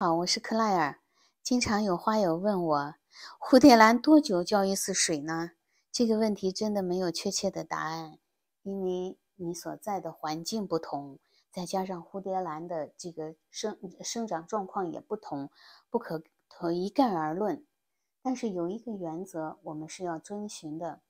好，我是克莱尔。经常有花友问我，蝴蝶兰多久浇一次水呢？这个问题真的没有确切的答案，因为你所在的环境不同，再加上蝴蝶兰的这个生生长状况也不同，不可一概而论。但是有一个原则，我们是要遵循的。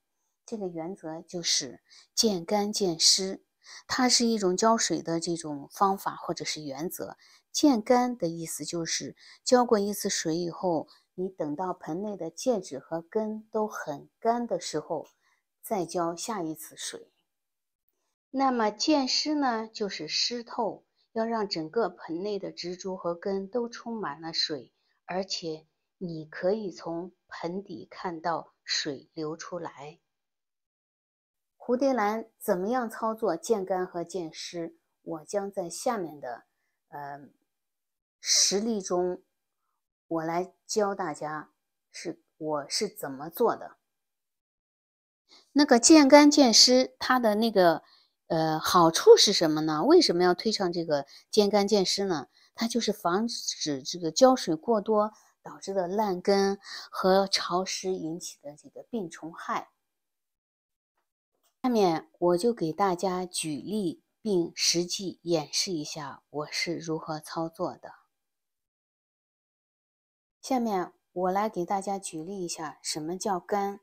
这个原则就是见干见湿，它是一种浇水的这种方法或者是原则。见干的意思就是浇过一次水以后，你等到盆内的介质和根都很干的时候，再浇下一次水。那么见湿呢，就是湿透，要让整个盆内的植株和根都充满了水，而且你可以从盆底看到水流出来。蝴蝶兰怎么样操作见干和见湿？我将在下面的，嗯。实例中，我来教大家是我是怎么做的。那个见干见湿，它的那个呃好处是什么呢？为什么要推上这个见干见湿呢？它就是防止这个浇水过多导致的烂根和潮湿引起的这个病虫害。下面我就给大家举例并实际演示一下我是如何操作的。下面我来给大家举例一下什么叫干。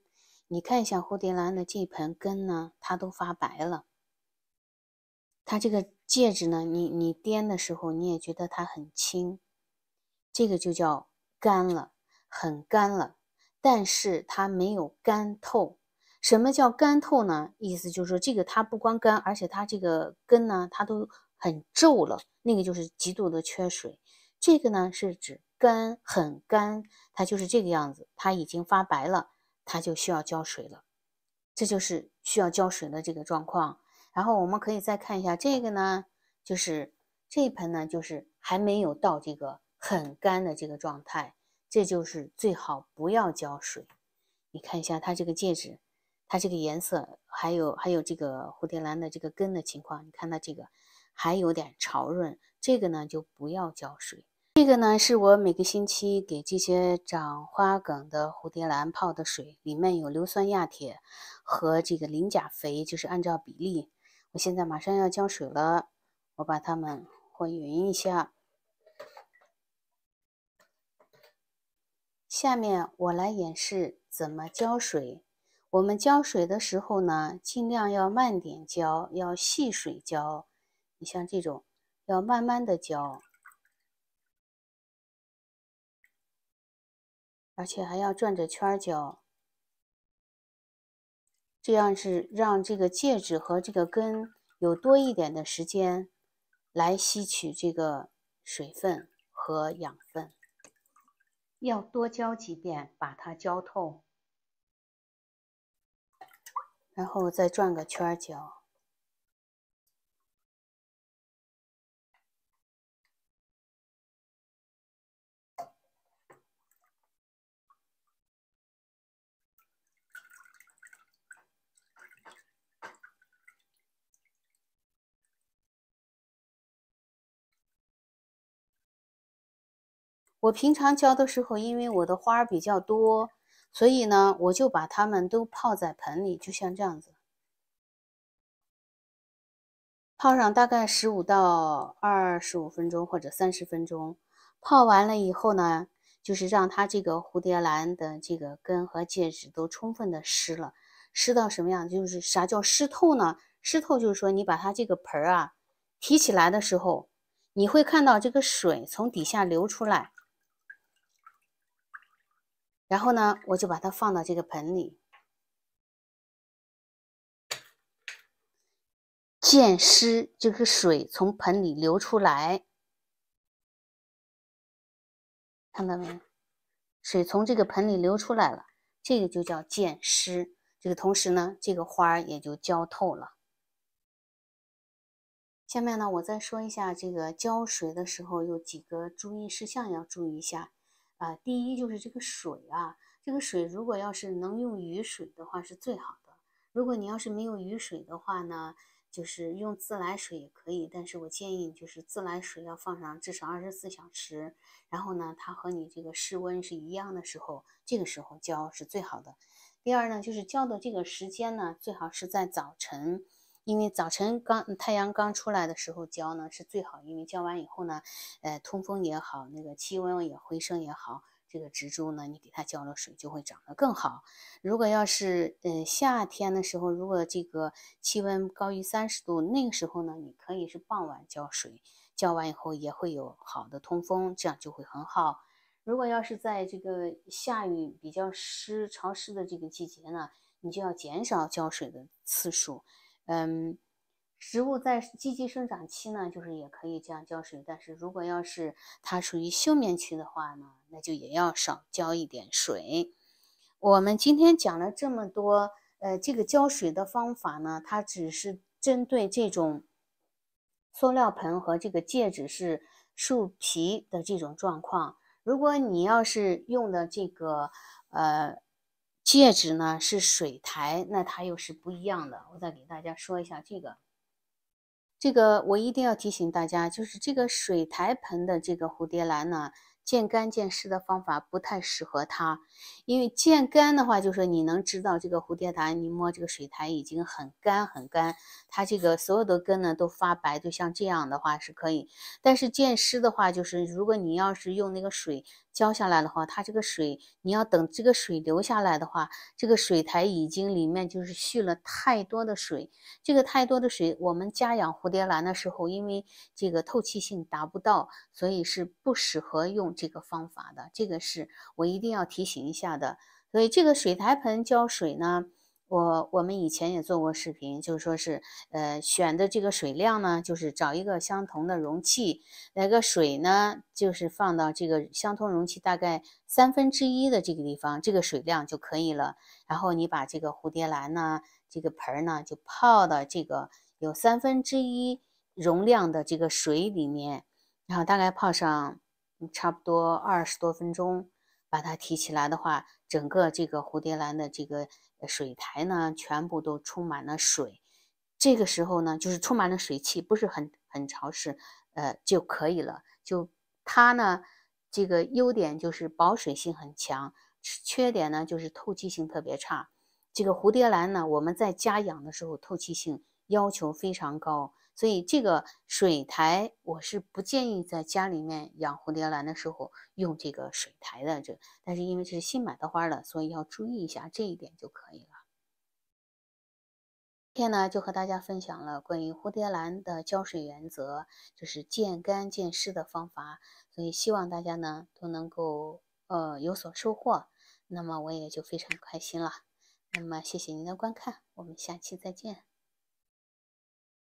你看一下蝴蝶兰的这盆根呢，它都发白了。它这个戒指呢，你你掂的时候你也觉得它很轻，这个就叫干了，很干了。但是它没有干透。什么叫干透呢？意思就是说，这个它不光干，而且它这个根呢，它都很皱了。那个就是极度的缺水。这个呢，是指。干很干，它就是这个样子，它已经发白了，它就需要浇水了，这就是需要浇水的这个状况。然后我们可以再看一下这个呢，就是这盆呢，就是还没有到这个很干的这个状态，这就是最好不要浇水。你看一下它这个戒指，它这个颜色，还有还有这个蝴蝶兰的这个根的情况，你看它这个还有点潮润，这个呢就不要浇水。这个呢是我每个星期给这些长花梗的蝴蝶兰泡的水，里面有硫酸亚铁和这个磷钾肥，就是按照比例。我现在马上要浇水了，我把它们混匀一下。下面我来演示怎么浇水。我们浇水的时候呢，尽量要慢点浇，要细水浇。你像这种，要慢慢的浇。而且还要转着圈浇，这样是让这个戒指和这个根有多一点的时间来吸取这个水分和养分。要多浇几遍，把它浇透，然后再转个圈浇。我平常浇的时候，因为我的花儿比较多，所以呢，我就把它们都泡在盆里，就像这样子，泡上大概十五到二十五分钟或者三十分钟。泡完了以后呢，就是让它这个蝴蝶兰的这个根和介质都充分的湿了，湿到什么样？就是啥叫湿透呢？湿透就是说，你把它这个盆儿啊提起来的时候，你会看到这个水从底下流出来。然后呢，我就把它放到这个盆里，见湿就是水从盆里流出来，看到没有？水从这个盆里流出来了，这个就叫见湿。这个同时呢，这个花儿也就浇透了。下面呢，我再说一下这个浇水的时候有几个注意事项要注意一下。啊，第一就是这个水啊，这个水如果要是能用雨水的话是最好的。如果你要是没有雨水的话呢，就是用自来水也可以，但是我建议你就是自来水要放上至少二十四小时，然后呢，它和你这个室温是一样的时候，这个时候浇是最好的。第二呢，就是浇的这个时间呢，最好是在早晨。因为早晨刚太阳刚出来的时候浇呢是最好，因为浇完以后呢，呃通风也好，那个气温也回升也好，这个植株呢你给它浇了水就会长得更好。如果要是呃夏天的时候，如果这个气温高于三十度，那个时候呢你可以是傍晚浇水，浇完以后也会有好的通风，这样就会很好。如果要是在这个下雨比较湿潮湿的这个季节呢，你就要减少浇水的次数。嗯，植物在积极生长期呢，就是也可以这样浇水。但是如果要是它属于休眠期的话呢，那就也要少浇一点水。我们今天讲了这么多，呃，这个浇水的方法呢，它只是针对这种塑料盆和这个戒指是树皮的这种状况。如果你要是用的这个，呃。戒指呢是水苔，那它又是不一样的。我再给大家说一下这个，这个我一定要提醒大家，就是这个水苔盆的这个蝴蝶兰呢，见干见湿的方法不太适合它。因为见干的话，就是你能知道这个蝴蝶兰，你摸这个水苔已经很干很干，它这个所有的根呢都发白，就像这样的话是可以。但是见湿的话，就是如果你要是用那个水，浇下来的话，它这个水你要等这个水流下来的话，这个水苔已经里面就是蓄了太多的水。这个太多的水，我们家养蝴蝶兰的时候，因为这个透气性达不到，所以是不适合用这个方法的。这个是我一定要提醒一下的。所以这个水苔盆浇水呢。我我们以前也做过视频，就是说是，呃，选的这个水量呢，就是找一个相同的容器，那个水呢，就是放到这个相同容器大概三分之一的这个地方，这个水量就可以了。然后你把这个蝴蝶兰呢，这个盆呢，就泡到这个有三分之一容量的这个水里面，然后大概泡上差不多二十多分钟，把它提起来的话，整个这个蝴蝶兰的这个。水苔呢，全部都充满了水，这个时候呢，就是充满了水汽，不是很很潮湿，呃，就可以了。就它呢，这个优点就是保水性很强，缺点呢就是透气性特别差。这个蝴蝶兰呢，我们在家养的时候透气性。要求非常高，所以这个水苔我是不建议在家里面养蝴蝶兰的时候用这个水苔的。这但是因为这是新买的花了，所以要注意一下这一点就可以了。今天呢就和大家分享了关于蝴蝶兰的浇水原则，就是见干见湿的方法。所以希望大家呢都能够呃有所收获，那么我也就非常开心了。那么谢谢您的观看，我们下期再见。